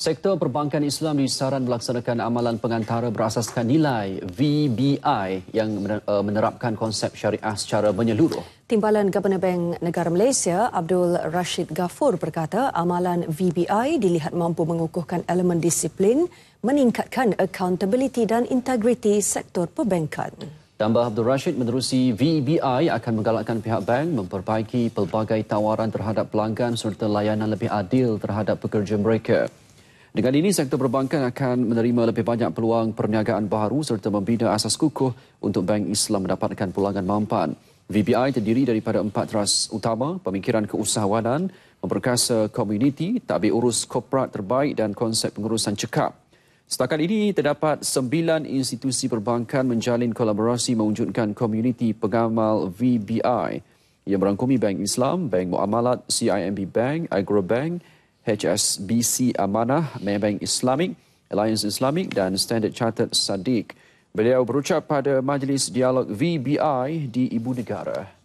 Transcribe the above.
Sektor perbankan Islam disaran melaksanakan amalan pengantara berasaskan nilai VBI yang eh, menerapkan konsep syariah secara menyeluruh. Timbalan Gubernur Bank Negara Malaysia Abdul Rashid Ghafur berkata amalan VBI dilihat mampu mengukuhkan elemen disiplin, meningkatkan accountability dan integriti sektor perbankan. Tambah Abdul Rashid menerusi VBI akan menggalakkan pihak bank memperbaiki pelbagai tawaran terhadap pelanggan serta layanan lebih adil terhadap pekerja mereka. Dengan ini, sektor perbankan akan menerima lebih banyak peluang perniagaan baru serta membina asas kukuh untuk Bank Islam mendapatkan pulangan mampan. VBI terdiri daripada empat teras utama, pemikiran keusahawanan, memperkasa komuniti, tabir urus korporat terbaik dan konsep pengurusan cekap. Setakat ini, terdapat sembilan institusi perbankan menjalin kolaborasi mewujudkan komuniti pengamal VBI yang merangkumi Bank Islam, Bank Muamalat, CIMB Bank, Agrobank, Bank, HSBC Amanah, Maybank Islamic, Alliance Islamic dan Standard Chartered Sadiq. Beliau berucap pada majlis dialog VBI di Ibu Negara.